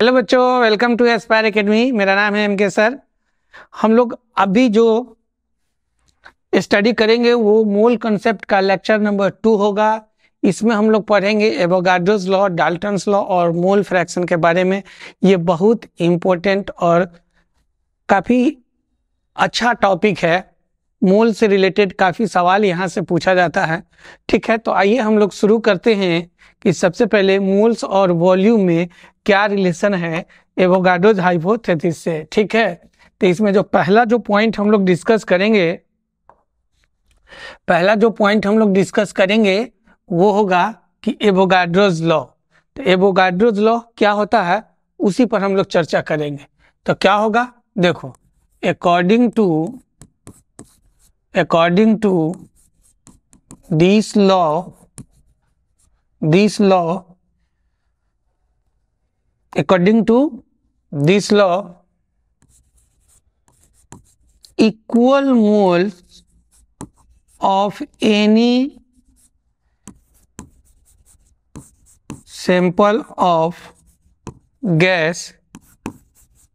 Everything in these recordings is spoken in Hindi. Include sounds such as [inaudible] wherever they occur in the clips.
हेलो बच्चों वेलकम टू एस्पायर एकेडमी मेरा नाम है एम के सर हम लोग अभी जो स्टडी करेंगे वो मूल कॉन्सेप्ट का लेक्चर नंबर टू होगा इसमें हम लोग पढ़ेंगे एवोगाडोज लॉ डाल्टन्स लॉ और मोल फ्रैक्शन के बारे में ये बहुत इम्पोर्टेंट और काफ़ी अच्छा टॉपिक है मूल से रिलेटेड काफ़ी सवाल यहाँ से पूछा जाता है ठीक है तो आइए हम लोग शुरू करते हैं कि सबसे पहले मूल्स और वॉल्यूम में क्या रिलेशन है एवोगाडोज हाइपोथेसिस से ठीक है तो इसमें जो पहला जो पॉइंट हम लोग डिस्कस करेंगे पहला जो पॉइंट हम लोग डिस्कस करेंगे वो होगा कि एवोगाड्रोज लॉ तो एवोगाड्रोज लॉ क्या होता है उसी पर हम लोग चर्चा करेंगे तो क्या होगा देखो according to according to this law this law according to this law equal moles of any sample of gas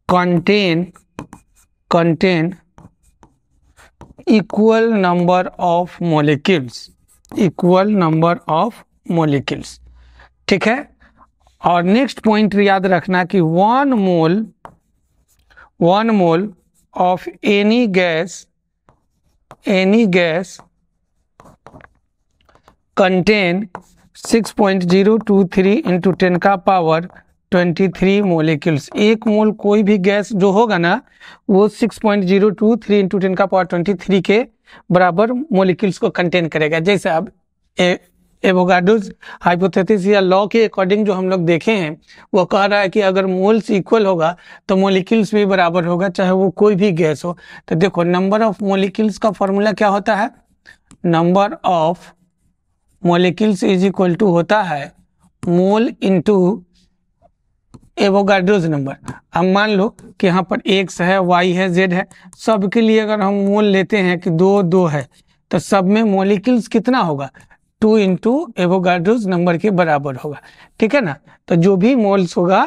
contain contain equal number of molecules equal number of molecules ठीक है और नेक्स्ट पॉइंट याद रखना कि one mole one mole of any gas any gas contain 6.023 point zero two three into ten का पावर 23 मोलिक्यूल्स एक मोल कोई भी गैस जो होगा ना वो 6.023 point zero two three into ten का पावर ट्वेंटी के बराबर मोलिक्यूल्स को कंटेन करेगा जैसे अब एवोगाडोज हाइपोथेसिस या लॉ के अकॉर्डिंग जो हम लोग देखे हैं वो कह रहा है कि अगर मोल्स इक्वल होगा तो मोलिक्यूल्स भी बराबर होगा चाहे वो कोई भी गैस हो तो देखो नंबर ऑफ मोलिक्यूल्स का फॉर्मूला क्या होता है number of molecules is equal to होता है मोल इंटू एवोगाड्रोज नंबर अब मान लो कि यहाँ पर एक्स है वाई है जेड है सबके लिए अगर हम मोल लेते हैं कि दो दो है तो सब में मोलिक्यूल्स कितना होगा टू इंटू एवोगाड्रोज नंबर के बराबर होगा ठीक है ना तो जो भी मोल्स होगा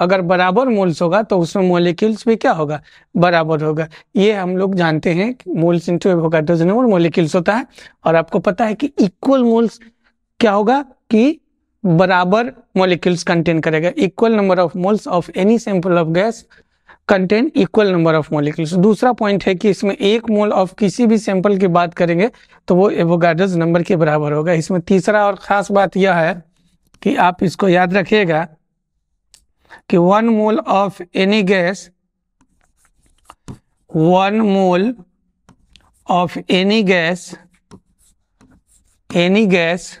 अगर बराबर मोल्स होगा तो उसमें मोलिक्यूल्स भी क्या होगा बराबर होगा ये हम लोग जानते हैं कि moles into Avogadro's number molecules होता है और आपको पता है कि इक्वल मोल्स क्या होगा कि बराबर मॉलिक्यूल्स कंटेन करेगा equal number of moles of any sample of gas contain equal number of molecules दूसरा पॉइंट है कि इसमें एक मोल ऑफ किसी भी सैंपल की बात करेंगे तो वो एवोगाड्रोज नंबर के बराबर होगा इसमें तीसरा और ख़ास बात यह है कि आप इसको याद रखिएगा कि one mole of any gas one mole of any gas any gas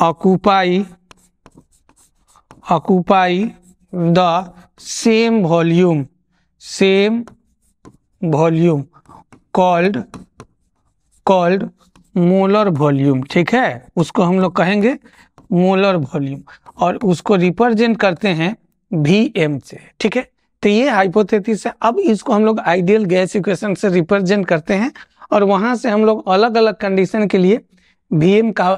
occupy occupy the same volume same volume called called molar volume ठीक है उसको हम लोग कहेंगे मोलर वॉल्यूम और उसको रिप्रेजेंट करते हैं वी एम से ठीक है तो ये हाइपोथेसिस है अब इसको हम लोग आइडियल गैस इक्वेशन से रिप्रेजेंट करते हैं और वहां से हम लोग अलग अलग कंडीशन के लिए वी एम का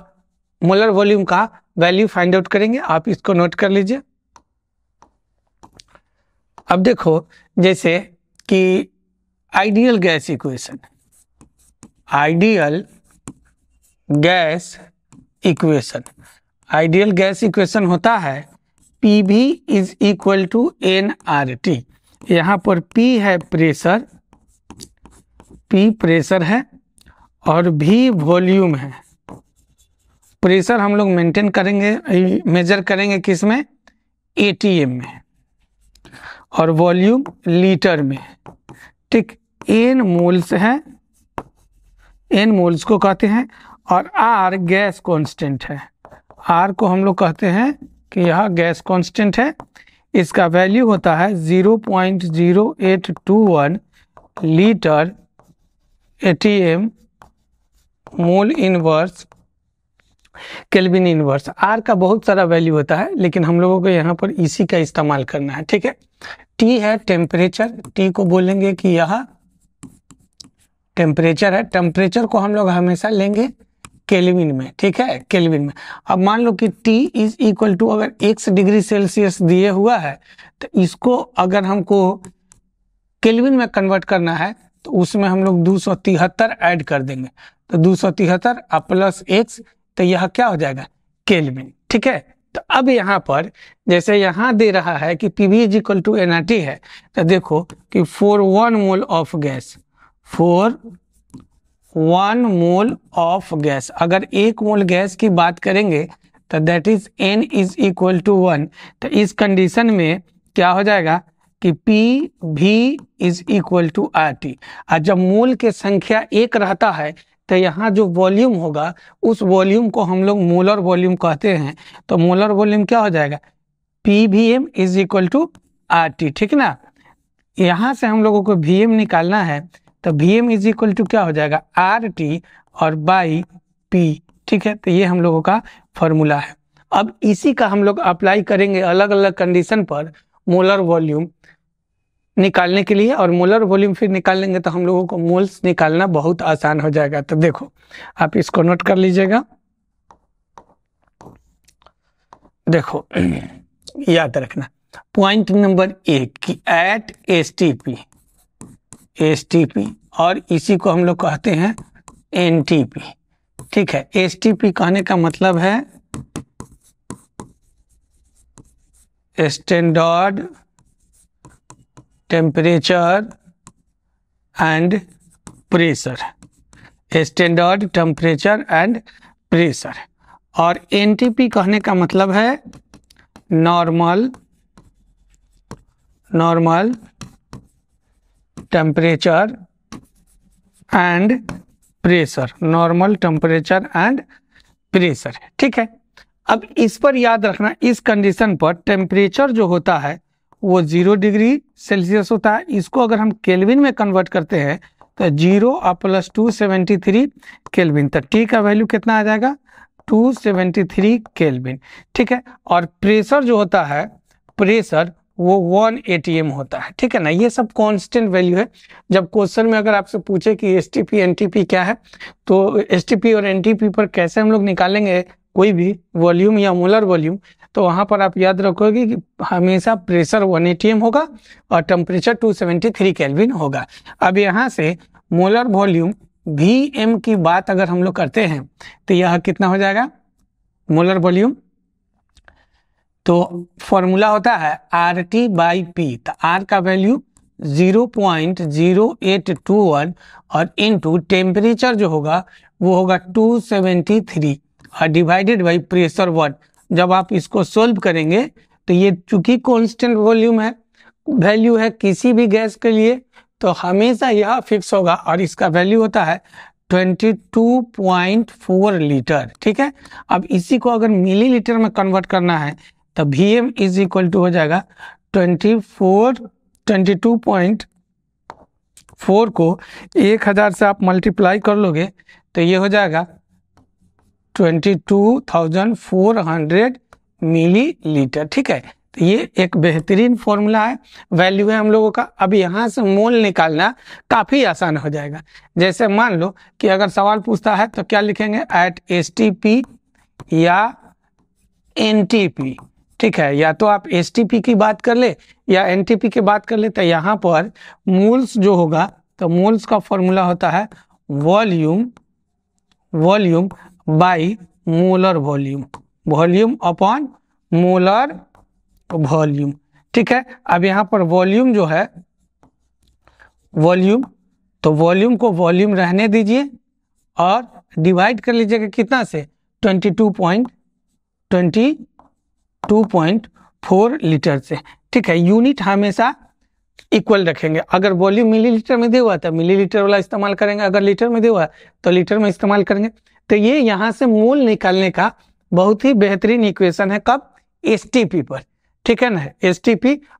मोलर वॉल्यूम का वैल्यू फाइंड आउट करेंगे आप इसको नोट कर लीजिए अब देखो जैसे कि ideal gas equation ideal gas equation ideal gas equation होता है P V is equal to N R T यहाँ पर पी है प्रेशर पी प्रेशर है और भी वॉल्यूम है प्रेशर हम लोग मेंटेन करेंगे मेजर करेंगे किस में ए में और वॉल्यूम लीटर में ठीक एन मोल्स है एन मोल्स को कहते हैं और आर गैस कांस्टेंट है आर को हम लोग कहते हैं कि यह गैस कांस्टेंट है इसका वैल्यू होता है 0.0821 litre atm mole inverse kelvin inverse R का बहुत सारा वैल्यू होता है लेकिन हम लोगों को यहाँ पर इसी e का इस्तेमाल करना है ठीक है टी है टेम्परेचर टी को बोलेंगे कि यह टेम्परेचर है टेम्परेचर को हम लोग हमेशा लेंगे केल्विन में ठीक है केल्विन में अब मान लो कि टी इज इक्वल टू अगर एक्स डिग्री सेल्सियस दिए हुआ है तो इसको अगर हमको केल्विन में कन्वर्ट करना है तो उसमें हम लोग दो ऐड कर देंगे तो दो सौ तिहत्तर प्लस एक्स तो यह क्या हो जाएगा केलविन ठीक है तो अब यहाँ पर जैसे यहाँ दे रहा है कि P V is equal to n है तो देखो कि for one mole of gas for one mole of gas अगर एक मोल गैस की बात करेंगे तो that is n is equal to one तो इस कंडीशन में क्या हो जाएगा कि P V is equal to R T और जब मोल के संख्या एक रहता है तो यहाँ जो वॉल्यूम होगा उस वॉल्यूम को हम लोग मोलर वॉल्यूम कहते हैं तो मोलर वॉल्यूम क्या हो जाएगा P V m is equal to R T ठीक ना यहाँ से हम लोगों को वी एम निकालना है तो V m is equal to क्या हो जाएगा आर टी और बाई पी ठीक है तो ये हम लोगों का फॉर्मूला है अब इसी का हम लोग अप्लाई करेंगे अलग अलग कंडीशन पर मोलर वॉल्यूम निकालने के लिए और मोलर वॉल्यूम फिर निकाल लेंगे तो हम लोगों को मोल्स निकालना बहुत आसान हो जाएगा तो देखो आप इसको नोट कर लीजिएगा देखो [clears throat] याद रखना पॉइंट नंबर एक कि at S T P S T P और इसी को हम लोग कहते हैं एन टी पी ठीक है एस टी पी कहने का मतलब है standard temperature and pressure standard temperature and pressure और एनटीपी कहने का मतलब है normal normal temperature and pressure normal temperature and pressure ठीक है अब इस पर याद रखना इस कंडीशन पर टेम्परेचर जो होता है वो जीरो डिग्री सेल्सियस होता है इसको अगर हम केल्विन में कन्वर्ट करते हैं तो जीरो और plus two seventy three kelvin तो टी का वैल्यू कितना आ जाएगा टू सेवेंटी थ्री केल्विन ठीक है और प्रेशर जो होता है प्रेशर वो वन एटीएम होता है ठीक है ना ये सब कांस्टेंट वैल्यू है जब क्वेश्चन में अगर आपसे पूछे कि S T P N T P क्या है तो एस टी पी और एन टी पी पर कैसे हम लोग निकालेंगे कोई भी वॉल्यूम या मोलर वॉल्यूम तो वहाँ पर आप याद रखोगे कि हमेशा प्रेशर 1 एटीएम होगा और टेम्परेचर 273 केल्विन होगा अब यहाँ से मोलर वॉल्यूम वी एम की बात अगर हम लोग करते हैं तो यह कितना हो जाएगा मोलर वॉल्यूम तो फॉर्मूला होता है आर टी बाई पी तो आर का वैल्यू 0.0821 और इनटू टेम्परेचर जो होगा वो होगा 273 डिवाइडेड बाई प्रेशर वर्ड जब आप इसको सोल्व करेंगे तो ये चूंकि कॉन्स्टेंट वॉल्यूम है वैल्यू है किसी भी गैस के लिए तो हमेशा यह फिक्स होगा और इसका वैल्यू होता है 22.4 लीटर ठीक है अब इसी को अगर मिलीलीटर में कन्वर्ट करना है तो V m is equal to हो जाएगा 24 22.4 को 1000 से आप मल्टीप्लाई कर लोगे तो ये हो जाएगा 22,400 मिलीलीटर ठीक है तो ये एक बेहतरीन फॉर्मूला है वैल्यू है हम लोगों का अब यहाँ से मोल निकालना काफ़ी आसान हो जाएगा जैसे मान लो कि अगर सवाल पूछता है तो क्या लिखेंगे एट एस या एन ठीक है या तो आप एस की बात कर ले या एन की बात कर ले तो यहाँ पर मूल्स जो होगा तो मूल्स का फॉर्मूला होता है volume volume by molar volume volume upon molar volume ठीक है अब यहां पर वॉल्यूम जो है वॉल्यूम तो वॉल्यूम को वॉल्यूम रहने दीजिए और डिवाइड कर लीजिएगा कितना से पॉइंट फोर लीटर से ठीक है यूनिट हमेशा इक्वल रखेंगे अगर वॉल्यूम मिलीलीटर में दे हुआ तो मिलीलीटर वाला इस्तेमाल करेंगे अगर लीटर में दे हुआ तो लीटर में इस्तेमाल करेंगे तो ये यहाँ से मूल निकालने का बहुत ही बेहतरीन इक्वेशन है कब एस पर ठीक है ना एस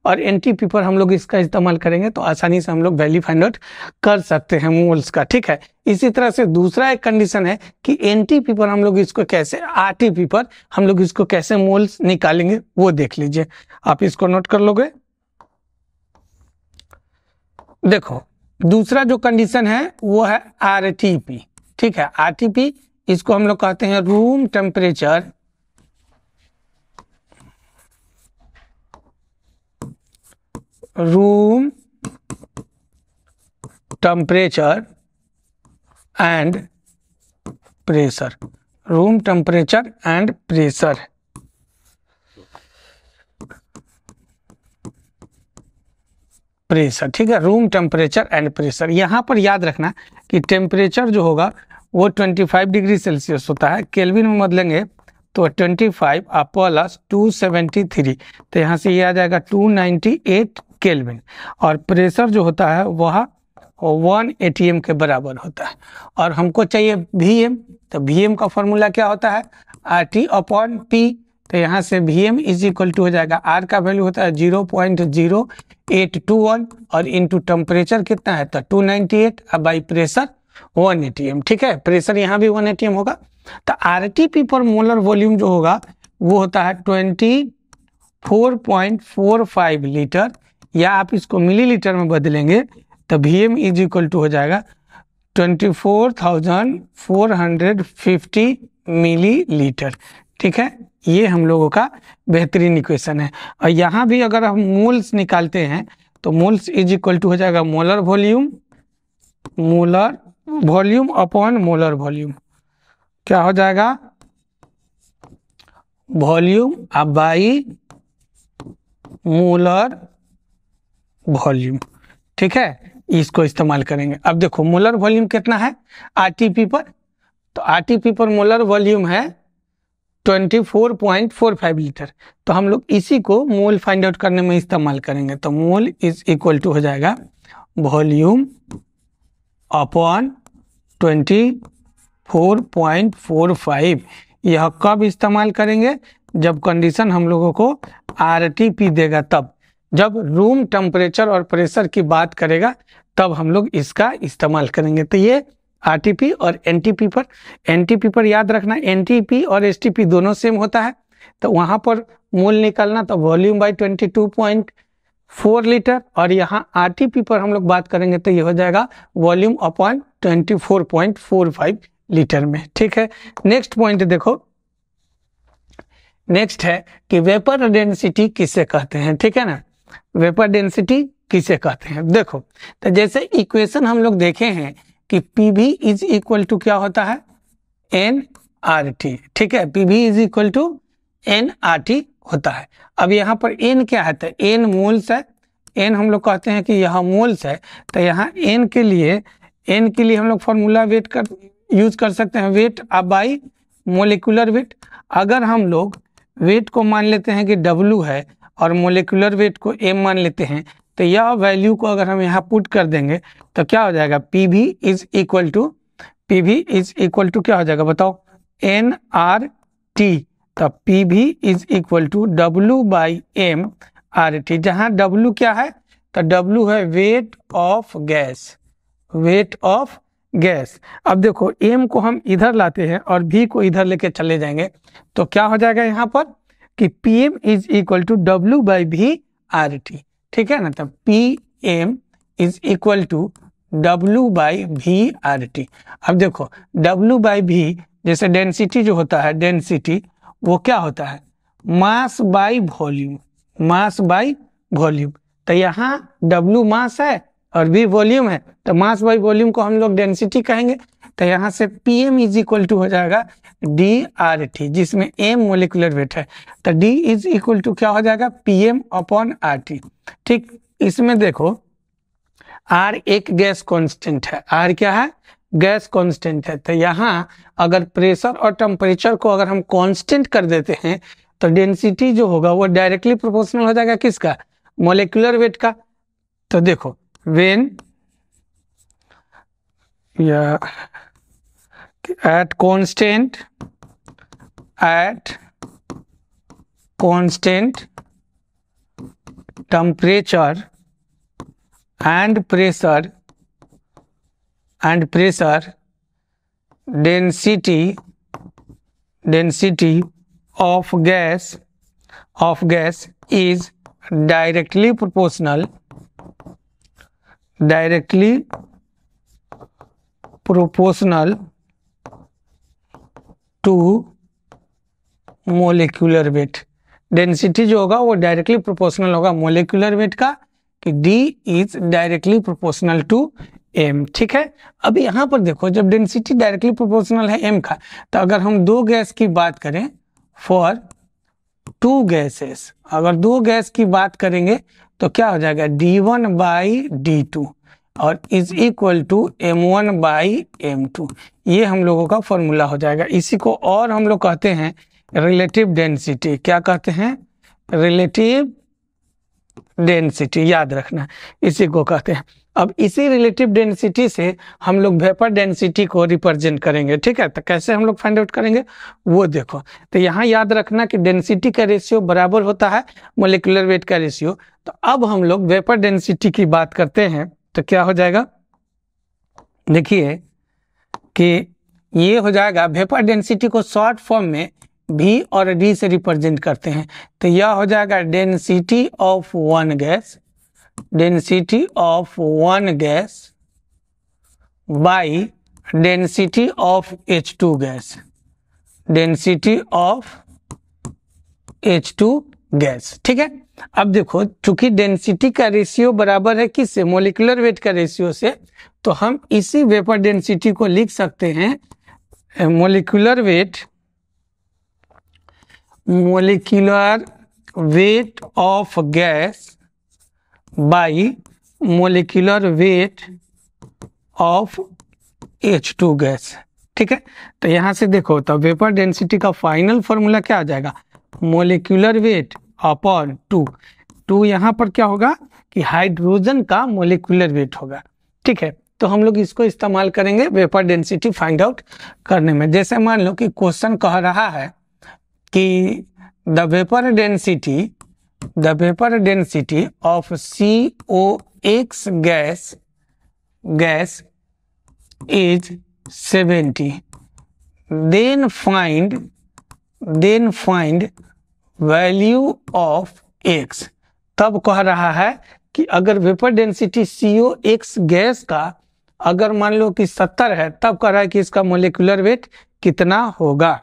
और एन पर हम लोग इसका इस्तेमाल करेंगे तो आसानी से हम लोग वैल्यू फाइंड आउट कर सकते हैं मोल्स का ठीक है इसी तरह से दूसरा एक कंडीशन है कि एन पर हम लोग इसको कैसे आर पर हम लोग इसको कैसे मोल्स निकालेंगे वो देख लीजिए आप इसको नोट कर लोगे देखो दूसरा जो कंडीशन है वो है आर ठीक है आर इसको हम लोग कहते हैं room temperature room temperature and pressure room temperature and pressure pressure ठीक है रूम टेम्परेचर एंड प्रेशर यहां पर याद रखना कि टेम्परेचर जो होगा वो 25 डिग्री सेल्सियस होता है केल्विन में बदलेंगे तो 25 फाइव प्लस टू तो यहाँ से ये आ जाएगा 298 नाइन्टी और प्रेशर जो होता है वह वन ए के बराबर होता है और हमको चाहिए वी एम तो वी का फॉर्मूला क्या होता है आर टी अपॉन पी तो यहाँ से V m is equal to हो जाएगा आर का वैल्यू होता है zero point zero eight two one और इंटू टेम्परेचर कितना है तो two ninety eight by pressure one atm ठीक है प्रेशर यहाँ भी वन एटीएम होगा तो आरटीपी पर मोलर वॉल्यूम जो होगा वो होता है twenty four point four five litre या आप इसको मिलीलीटर में बदलेंगे तो V m is equal to हो जाएगा twenty four thousand four hundred fifty millilitre ठीक है ये हम लोगों का बेहतरीन इक्वेशन है और यहाँ भी अगर हम मोल्स निकालते हैं तो मोल्स इज इक्वल टू हो जाएगा molar volume molar volume upon molar volume क्या हो जाएगा वॉल्यूम अब बाई मोलर वॉल्यूम ठीक है इसको इस्तेमाल करेंगे अब देखो मोलर वॉल्यूम कितना है आरटीपी पर तो आरटीपी पर मोलर वॉल्यूम है 24.45 लीटर तो हम लोग इसी को मोल फाइंड आउट करने में इस्तेमाल करेंगे तो मोल इज इक्वल टू हो जाएगा volume upon twenty four point four five यह कब इस्तेमाल करेंगे जब कंडीशन हम लोगों को आर टी पी देगा तब जब रूम टेम्परेचर और प्रेशर की बात करेगा तब हम लोग इसका इस्तेमाल करेंगे तो ये पी और एनटीपी पर एनटीपी पर याद रखना एनटीपी और एसटीपी दोनों सेम होता है तो वहाँ पर मूल निकालना तो volume by twenty two point four litre और यहाँ पी पर हम लोग बात करेंगे तो ये हो जाएगा वॉल्यूम अपॉन 24.45 लीटर में ठीक है नेक्स्ट पॉइंट देखो नेक्स्ट है कि वेपर डेंसिटी किसे कहते हैं ठीक है ना वेपर डेंसिटी किसे कहते हैं देखो तो जैसे इक्वेशन हम लोग देखे हैं कि P V is equal to क्या होता है एन आर टी ठीक है P V is equal to N R T होता है अब यहाँ पर एन क्या है तो एन मोल्स है एन हम लोग कहते हैं कि यह मोल्स है तो यहाँ एन के लिए एन के लिए हम लोग फॉर्मूला वेट कर यूज कर सकते हैं वेट अब बाई मोलिकुलर वेट अगर हम लोग वेट को मान लेते हैं कि डब्लू है और मोलिकुलर वेट को एम मान लेते हैं तो यह वैल्यू को अगर हम यहाँ पुट कर देंगे तो क्या हो जाएगा P V is equal to P V is equal to क्या हो जाएगा बताओ एन आर टी तो P V is equal to W by M R T जहाँ डब्लू क्या है तो डब्लू है weight of gas weight of gas अब देखो एम को हम इधर लाते हैं और बी को इधर लेके चले जाएंगे तो क्या हो जाएगा यहाँ पर कि P M is equal to W by V R T ठीक है ना तो P M is equal to W by V R T अब देखो डब्ल्यू बाई भी जैसे डेंसिटी जो होता है डेंसिटी वो क्या होता है mass by volume mass by volume तो यहाँ डब्ल्यू मास है और बी वॉल्यूम है तो मास बाई वॉल्यूम को हम लोग डेंसिटी कहेंगे तो यहाँ से P M is equal to हो जाएगा डी आर टी जिसमें एम मोलिकुलर वेट है तो डी इज इक्वल टू क्या हो जाएगा P M upon R T ठीक इसमें देखो आर एक गैस कॉन्स्टेंट है आर क्या है गैस कॉन्स्टेंट है तो यहाँ अगर प्रेशर और टेम्परेचर को अगर हम कॉन्स्टेंट कर देते हैं तो डेंसिटी जो होगा वो डायरेक्टली प्रोपोर्शनल हो जाएगा किसका मोलिकुलर वेट का तो देखो when yeah at constant at constant temperature and pressure and pressure density density of gas of gas is directly proportional directly proportional to molecular weight density जो होगा वो डायरेक्टली प्रोपोर्शनल होगा मोलिकुलर वेट का कि d is directly proportional to M ठीक है अब यहां पर देखो जब डेंसिटी डायरेक्टली प्रोपोर्शनल है एम का तो अगर हम दो गैस की बात करें फॉर टू गैसेस अगर दो गैस की बात करेंगे तो क्या हो जाएगा d one by d two और is equal to M one by M two ये हम लोगों का फॉर्मूला हो जाएगा इसी को और हम लोग कहते हैं रिलेटिव डेंसिटी क्या कहते हैं रिलेटिव डेंसिटी याद रखना इसी को कहते हैं अब इसी रिलेटिव डेंसिटी से हम लोग वेपर डेंसिटी को रिप्रेजेंट करेंगे ठीक है तो कैसे हम लोग फाइंड आउट करेंगे वो देखो तो यहाँ याद रखना कि डेंसिटी का रेशियो बराबर होता है मोलिकुलर वेट का रेशियो तो अब हम लोग वेपर डेंसिटी की बात करते हैं तो क्या हो जाएगा देखिए कि ये हो जाएगा वेपर डेंसिटी को शॉर्ट फॉर्म में भी और डी से रिप्रेजेंट करते हैं तो यह हो जाएगा density of one gas density of one gas by density of H two gas density of H two gas ठीक है अब देखो चूंकि डेंसिटी का रेशियो बराबर है किससे मोलिकुलर वेट का रेशियो से तो हम इसी वेपर डेंसिटी को लिख सकते हैं molecular weight molecular weight of gas by molecular weight of H2 gas ठीक है तो यहां से देखो तो वेपर डेंसिटी का फाइनल फॉर्मूला क्या आ जाएगा molecular weight upon two two यहां पर क्या होगा कि हाइड्रोजन का मोलिकुलर वेट होगा ठीक है तो हम लोग इसको इस्तेमाल करेंगे वेपर डेंसिटी फाइंड आउट करने में जैसे मान लो कि क्वेश्चन कह रहा है कि the vapour density density of C O x gas gas is seventy then find then find value of x तब कह रहा है कि अगर vapour density CO x gas का अगर मान लो कि 70 है तब कह रहा है कि इसका मोलिकुलर वेट कितना होगा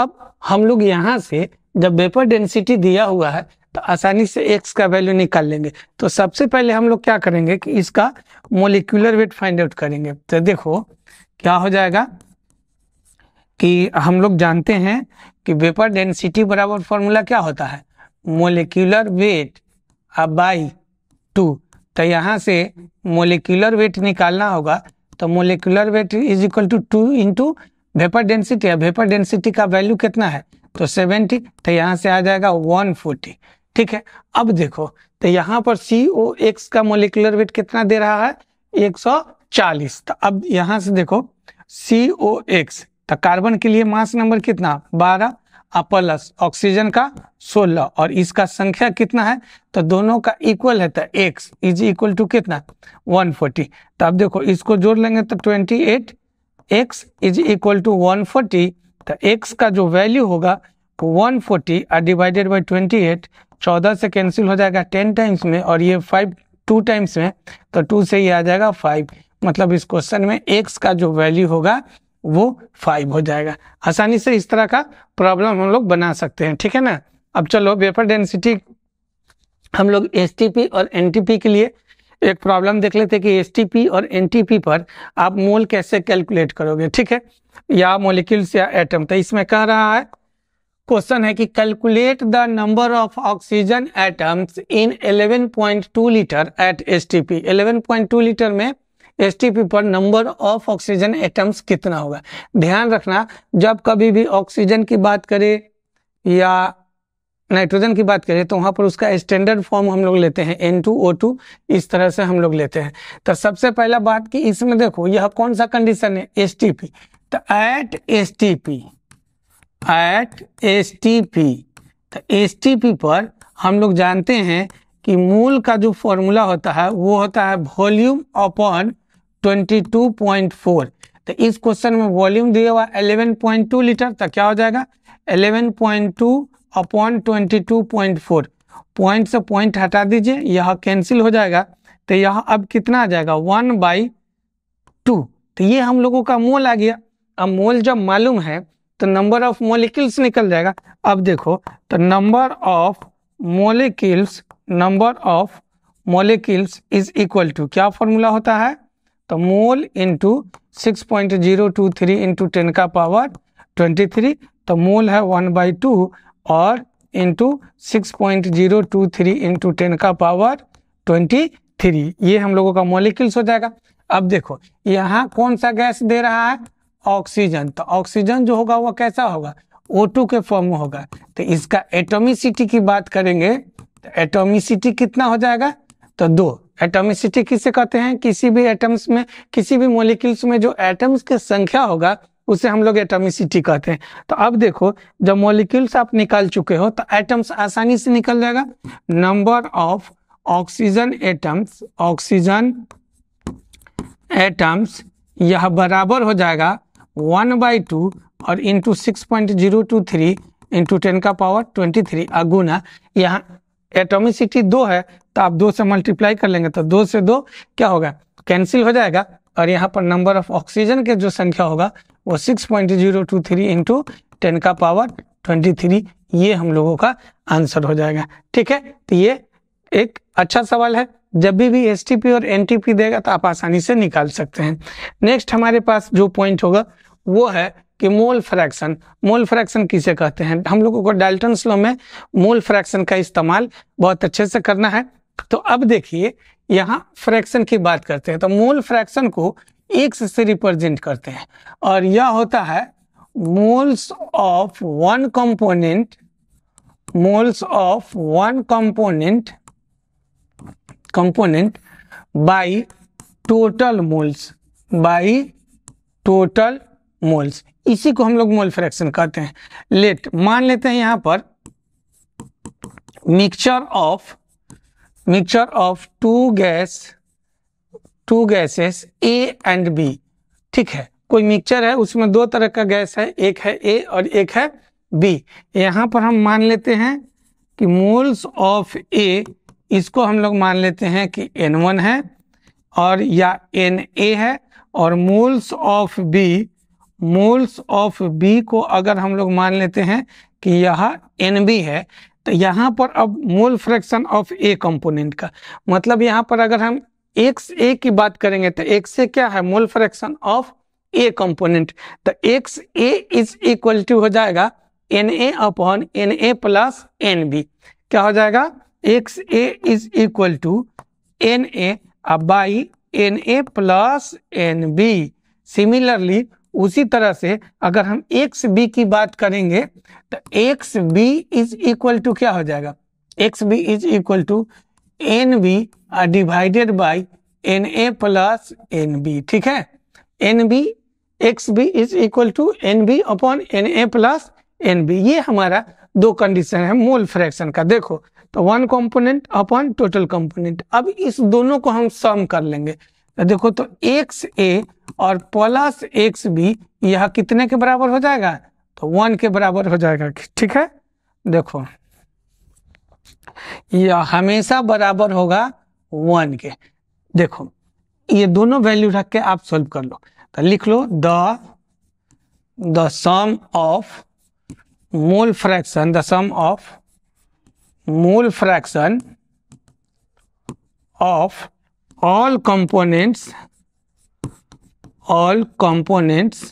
अब हम लोग यहाँ से जब वेपर डेंसिटी दिया हुआ है तो आसानी से एक्स का वैल्यू निकाल लेंगे तो सबसे पहले हम लोग क्या करेंगे कि इसका मोलिकुलर वेट फाइंड आउट करेंगे तो देखो क्या हो जाएगा कि हम लोग जानते हैं कि वेपर डेंसिटी बराबर फॉर्मूला क्या होता है मोलिकुलर वेट बाई टू तो यहाँ से मोलिकुलर वेट निकालना होगा तो molecular weight is equal to two into vapour density है वेपर डेंसिटी का वैल्यू कितना है तो 70 तो यहाँ से आ जाएगा 140 ठीक है अब देखो तो यहाँ पर सी ओ एक्स का मोलिकुलर वेट कितना दे रहा है 140 तो अब यहाँ से देखो सी ओ एक्स तो कार्बन के लिए मास नंबर कितना 12 और प्लस ऑक्सीजन का 16 और इसका संख्या कितना है तो दोनों का इक्वल है तो एक्स इज इक्वल टू कितना फोर्टी तो अब देखो इसको जोड़ लेंगे तो eight x is equal to forty तो एक्स का जो वैल्यू होगा one forty are divided by twenty eight चौदह से कैंसिल हो जाएगा टेन टाइम्स में और ये फाइव टू टाइम्स में तो टू से ही आ जाएगा फाइव मतलब इस क्वेश्चन में एक्स का जो वैल्यू होगा वो फाइव हो जाएगा आसानी से इस तरह का प्रॉब्लम हम लोग बना सकते हैं ठीक है ना अब चलो वेपर डेंसिटी हम लोग एस और एन के लिए एक प्रॉब्लम देख लेते हैं कि एस और एन पर आप मोल कैसे कैलकुलेट करोगे ठीक है या मोलिक्यूल्स या एटम तो इसमें कह रहा है क्वेश्चन है कि calculate the number of oxygen atoms in 11.2 litre at S 11.2 litre में एस पर नंबर ऑफ ऑक्सीजन एटम्स कितना होगा ध्यान रखना जब कभी भी ऑक्सीजन की बात करें या नाइट्रोजन की बात करें तो वहाँ पर उसका स्टैंडर्ड फॉर्म हम लोग लेते हैं एन टू ओ टू इस तरह से हम लोग लेते हैं तो सबसे पहला बात कि इसमें देखो यह कौन सा कंडीशन है एस टी पी तो at S T P at S T P तो एस टी पी पर हम लोग जानते हैं कि मूल का जो फॉर्मूला होता है वो होता है volume upon twenty two point four तो इस क्वेश्चन में वॉल्यूम दिया हुआ 11.2 लीटर तो क्या हो जाएगा two upon twenty two point four point से पॉइंट हटा दीजिए यह कैंसिल हो जाएगा तो यह अब कितना आ जाएगा वन बाई टू तो ये हम लोगों का मोल आ गया अब मोल जब मालूम है तो नंबर ऑफ मोलिक्यूल्स निकल जाएगा अब देखो तो number of molecules number of molecules is equal to क्या फॉर्मूला होता है तो mole into six point zero two three into ten का पावर ट्वेंटी थ्री तो मोल है वन बाई टू और into six point zero two three into ten का पावर ट्वेंटी थ्री ये हम लोगों का मोलिक्यूल्स हो जाएगा अब देखो यहाँ कौन सा गैस दे रहा है ऑक्सीजन तो ऑक्सीजन जो होगा वो कैसा होगा O2 के फॉर्म में होगा तो इसका एटोमिसिटी की बात करेंगे तो एटोमिसिटी कितना हो जाएगा तो दो एटोमिसिटी किसे कहते हैं किसी भी एटम्स में किसी भी मोलिक्यूल्स में जो एटम्स की संख्या होगा उसे हम लोग एटमिसिटी e कहते हैं तो अब देखो जब मॉलिक्यूल्स आप निकाल चुके हो तो एटम्स आसानी से निकल जाएगा number of oxygen atoms oxygen atoms यह बराबर हो जाएगा वन बाई टू और into six point zero two three into ten का पावर ट्वेंटी थ्री अगुना यहाँ एटोमिसिटी e दो है तो आप दो से मल्टीप्लाई कर लेंगे तो दो से दो क्या होगा कैंसिल हो जाएगा और यहाँ पर नंबर ऑफ ऑक्सीजन के जो संख्या होगा वो six point zero two three into ten का पावर ट्वेंटी थ्री ये हम लोगों का आंसर हो जाएगा ठीक है तो ये एक अच्छा सवाल है जब भी भी एसटीपी और एन देगा तो आप आसानी से निकाल सकते हैं नेक्स्ट हमारे पास जो पॉइंट होगा वो है कि मोल फ्रैक्शन मोल फ्रैक्शन किसे कहते हैं हम लोगों को डाल्टन स्लो में मोल फ्रैक्शन का इस्तेमाल बहुत अच्छे से करना है तो अब देखिए यहाँ फ्रैक्शन की बात करते हैं तो मोल फ्रैक्शन को एक से रिप्रेजेंट करते हैं और यह होता है moles of one component moles of one component component by total moles by total moles इसी को हम लोग मोल फ्रैक्शन कहते हैं लेट मान लेते हैं यहां पर mixture of mixture of two gas two gases A and B ठीक है कोई मिक्सचर है उसमें दो तरह का गैस है एक है ए और एक है बी यहां पर हम मान लेते हैं कि मोल्स ऑफ ए इसको हम लोग मान लेते हैं कि एन वन है और या एन ए है और moles of B moles of B को अगर हम लोग मान लेते हैं कि यह एन बी है तो यहाँ पर अब mole fraction of A component का मतलब यहाँ पर अगर हम एक्स ए की बात करेंगे तो एक्स ए क्या है mole fraction of A component तो x A is equal to हो जाएगा n A upon n A plus n B क्या हो जाएगा x A is equal to n A by n A plus n B similarly उसी तरह से अगर हम एक्स बी की बात करेंगे तो x B is equal to क्या हो जाएगा x B is equal to n B divided by n A plus n B ठीक है n B x B is equal to n B upon n A plus n B ये हमारा दो कंडीशन है मोल फ्रैक्शन का देखो तो one component upon total component अब इस दोनों को हम सम कर लेंगे तो देखो तो एक्स ए और प्लस एक्स बी यह कितने के बराबर हो जाएगा तो वन के बराबर हो जाएगा ठीक है देखो यह हमेशा बराबर होगा वन के देखो ये दोनों वैल्यू रख के आप सॉल्व कर लो तो लिख लो the the sum of mole fraction the sum of mole fraction of all components all components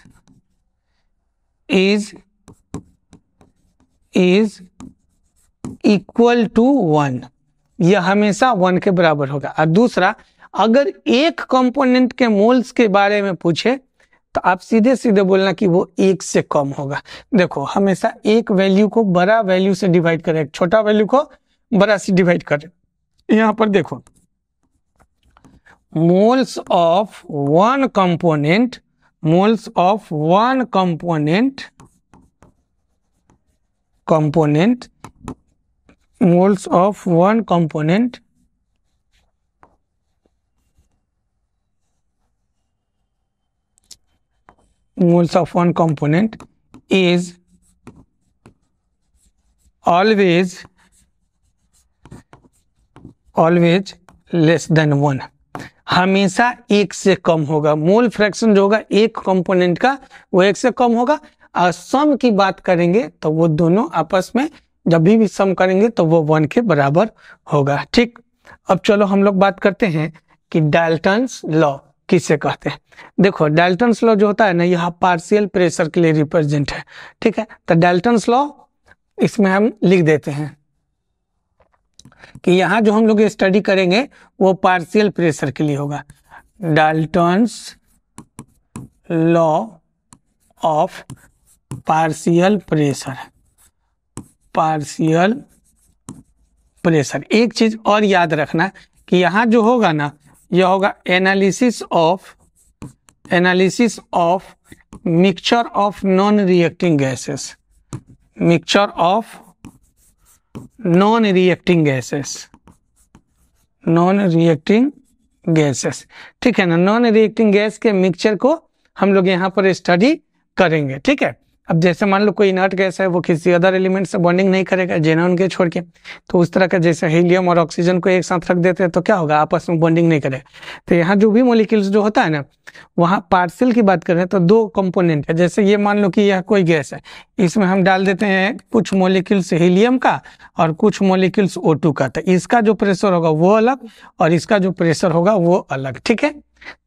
is is equal to one यह हमेशा वन के बराबर होगा और दूसरा अगर एक कंपोनेंट के मोल्स के बारे में पूछे तो आप सीधे सीधे बोलना कि वो एक से कम होगा देखो हमेशा एक वैल्यू को बड़ा वैल्यू से डिवाइड करें छोटा वैल्यू को बड़ा से डिवाइड करें यहां पर देखो moles of one component moles of one component component moles of one component moles of one component is always always less than 1 हमेशा एक से कम होगा मूल फ्रैक्शन जो होगा एक कंपोनेंट का वो एक से कम होगा और सम की बात करेंगे तो वो दोनों आपस में जब भी, भी सम करेंगे तो वो वन के बराबर होगा ठीक अब चलो हम लोग बात करते हैं कि डाल्टन्स लॉ किसे कहते हैं देखो डाल्टन लॉ जो होता है ना यह पार्सियल प्रेशर के लिए रिप्रेजेंट है ठीक है तो डाल्टन लॉ इसमें हम लिख देते हैं कि यहां जो हम लोग स्टडी करेंगे वो पार्शियल प्रेशर के लिए होगा Dalton's law of partial pressure partial pressure एक चीज और याद रखना कि यहां जो होगा ना यह होगा analysis of analysis of mixture of non reacting gases mixture of non reacting gases non reacting gases ठीक है ना नॉन रिएक्टिंग गैस के मिक्सचर को हम लोग यहाँ पर स्टडी करेंगे ठीक है अब जैसे मान लो कोई इनर्ट गैस है वो किसी अदर एलिमेंट से बॉन्डिंग नहीं करेगा जेनॉन के छोड़ के तो उस तरह का जैसे हीलियम और ऑक्सीजन को एक साथ रख देते हैं तो क्या होगा आपस में बॉन्डिंग नहीं करेगा तो यहाँ जो भी मोलिक्यूल्स जो होता है ना वहाँ पार्सल की बात करें तो दो कंपोनेंट है जैसे ये मान लो कि यह कोई गैस है इसमें हम डाल देते हैं कुछ मोलिक्यूल्स हीलियम का और कुछ मोलिक्यूल्स ओ का तो इसका जो प्रेशर होगा वो अलग और इसका जो प्रेशर होगा वो अलग ठीक है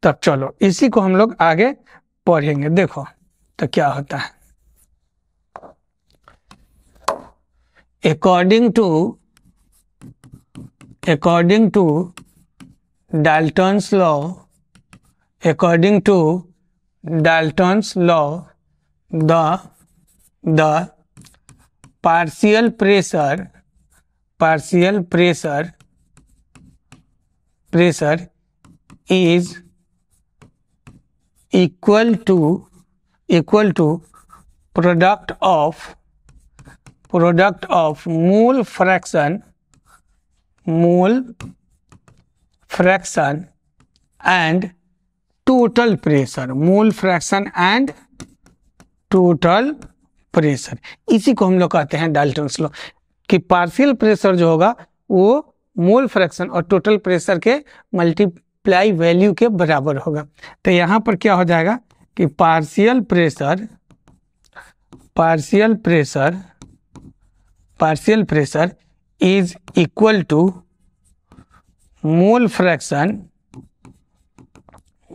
तब तो चलो इसी को हम लोग आगे पढ़ेंगे देखो तो क्या होता है according to according to Dalton's law according to Dalton's law the the partial pressure partial pressure pressure is equal to equal to product of product of mole fraction mole fraction and total pressure mole fraction and total pressure इसी को हम लोग कहते हैं डाल्टन स्लो कि पार्शियल प्रेशर जो होगा वो मूल फ्रैक्शन और टोटल प्रेशर के मल्टीप्लाई वैल्यू के बराबर होगा तो यहां पर क्या हो जाएगा कि partial pressure partial pressure partial pressure is equal to mole fraction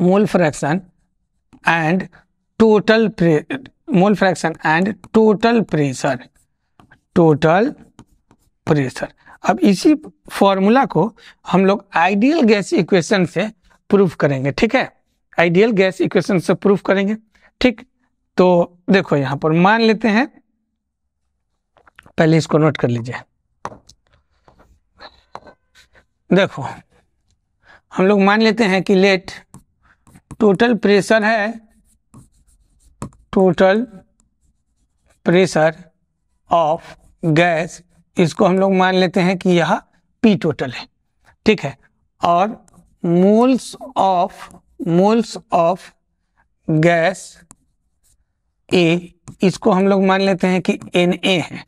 mole fraction and total mole fraction and total pressure total pressure अब इसी फॉर्मूला को हम लोग आइडियल गैस इक्वेशन से प्रूफ करेंगे ठीक है आइडियल गैस इक्वेशन से प्रूफ करेंगे ठीक तो देखो यहां पर मान लेते हैं पहले इसको नोट कर लीजिए देखो हम लोग मान लेते हैं कि लेट टोटल प्रेशर है टोटल प्रेशर ऑफ गैस इसको हम लोग मान लेते हैं कि यह पी टोटल है ठीक है और moles of moles of gas A इसको हम लोग मान लेते हैं कि एन ए है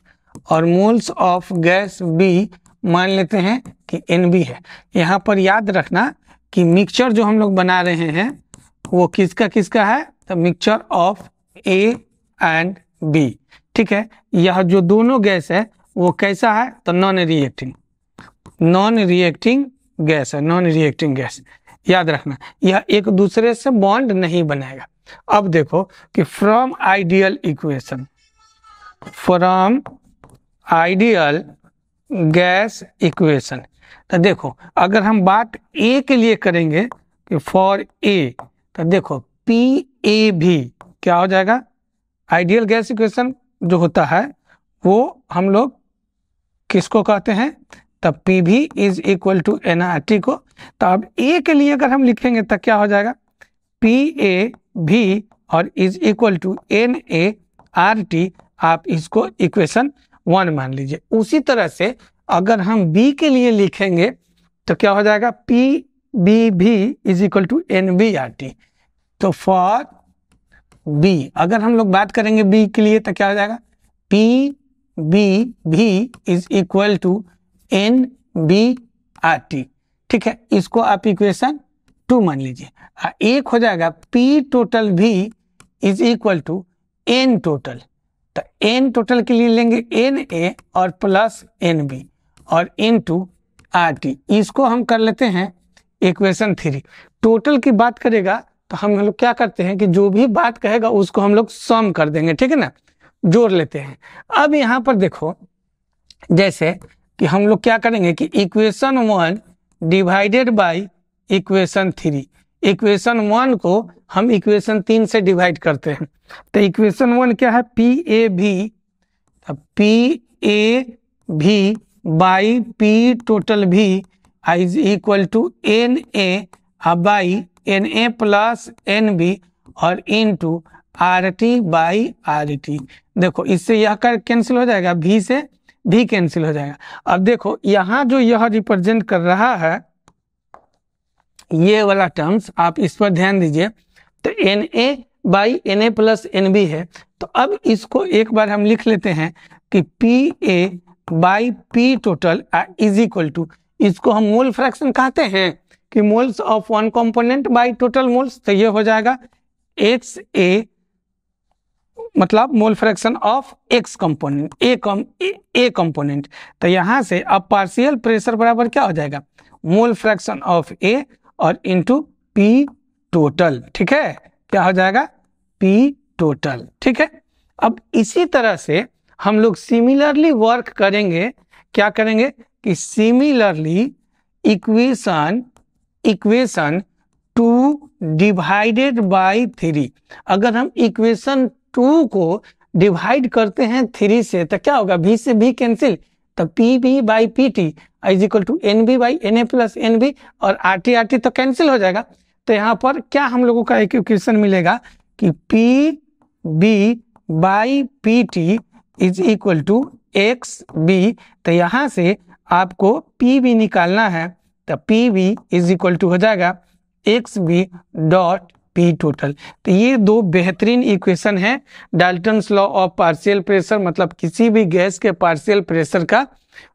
और मोल्स ऑफ गैस बी मान लेते हैं कि एन बी है यहाँ पर याद रखना कि मिक्सचर जो हम लोग बना रहे हैं वो किसका किसका है तो mixture of A and B ठीक है यह जो दोनों गैस है वो कैसा है तो non reacting non reacting gas है नॉन रिएक्टिंग गैस याद रखना यह एक दूसरे से बॉन्ड नहीं बनाएगा अब देखो कि from ideal equation from ideal gas equation तो देखो अगर हम बात ए के लिए करेंगे कि फॉर ए तो देखो पी ए भी क्या हो जाएगा आइडियल गैस इक्वेशन जो होता है वो हम लोग किसको कहते हैं तब P V is equal to N R T को तो अब ए के लिए अगर हम लिखेंगे तो क्या हो जाएगा पी ए भी और is equal to n A R T आप इसको इक्वेशन वन मान लीजिए उसी तरह से अगर हम बी के लिए लिखेंगे तो क्या हो जाएगा P B V is equal to n B R T तो फॉर बी अगर हम लोग बात करेंगे बी के लिए तो क्या हो जाएगा P B V is equal to n B R T ठीक है इसको आप इक्वेशन टू मान लीजिए एक हो जाएगा P total V is equal to n total तो एन टोटल के लिए लेंगे एन ए और प्लस एन बी और इन टू आर टी इसको हम कर लेते हैं इक्वेशन थ्री टोटल की बात करेगा तो हम लोग क्या करते हैं कि जो भी बात कहेगा उसको हम लोग सम कर देंगे ठीक है ना जोड़ लेते हैं अब यहाँ पर देखो जैसे कि हम लोग क्या करेंगे कि equation one divided by equation three equation one को हम इक्वेशन तीन से डिवाइड करते हैं तो इक्वेशन वन क्या है पी ए भी P A V by P total V is equal to n A by n A plus n B और into R T by R T देखो इससे यह कर कैंसिल हो जाएगा भी से भी कैंसिल हो जाएगा अब देखो यहाँ जो यह रिप्रेजेंट कर रहा है ये वाला टर्म्स आप इस पर ध्यान दीजिए तो n A by n A plus n B है तो अब इसको एक बार हम लिख लेते हैं कि P A by P total is equal to इसको हम मोल फ्रैक्शन कहते हैं कि moles of one component by total moles तो ये हो जाएगा एक्स ए मतलब mole fraction of X component A कम ए कंपोनेंट तो यहां से अब पार्शियल प्रेशर बराबर क्या हो जाएगा मोल फ्रैक्शन ऑफ ए और इंटू पी टोटल ठीक है क्या हो जाएगा पी टोटल ठीक है अब इसी तरह से हम लोग सिमिलरली वर्क करेंगे क्या करेंगे कि similarly equation equation two divided by three अगर हम इक्वेशन टू को डिवाइड करते हैं थ्री से तो क्या होगा भी से भी कैंसिल तो P B by P T is equal to n B by n A plus n B और आर टी आर टी तो कैंसिल हो जाएगा तो यहाँ पर क्या हम लोगों का एक इक्वेशन मिलेगा कि P B by P T is equal to X B तो यहाँ से आपको पी बी निकालना है तो P B is equal to हो जाएगा x B dot P total तो ये दो बेहतरीन इक्वेशन है Dalton law of partial pressure मतलब किसी भी गैस के पार्शियल प्रेशर का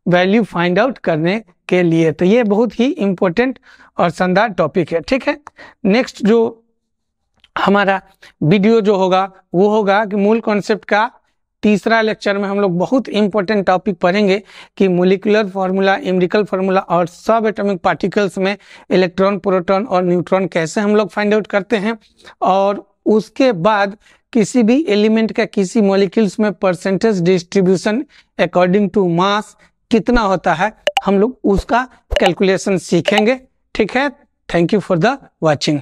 वैल्यू फाइंड आउट करने के लिए तो ये बहुत ही इम्पोर्टेंट और शानदार टॉपिक है ठीक है नेक्स्ट जो हमारा वीडियो जो होगा वो होगा कि मूल कॉन्सेप्ट का तीसरा लेक्चर में हम लोग बहुत इंपॉर्टेंट टॉपिक पढ़ेंगे कि मोलिकुलर फार्मूला इमरिकल फार्मूला और सब एटॉमिक पार्टिकल्स में इलेक्ट्रॉन प्रोटॉन और न्यूट्रॉन कैसे हम लोग फाइंड आउट करते हैं और उसके बाद किसी भी एलिमेंट का किसी मॉलिक्यूल्स में percentage distribution according to mass कितना होता है हम लोग उसका कैलकुलेशन सीखेंगे ठीक है thank you for the watching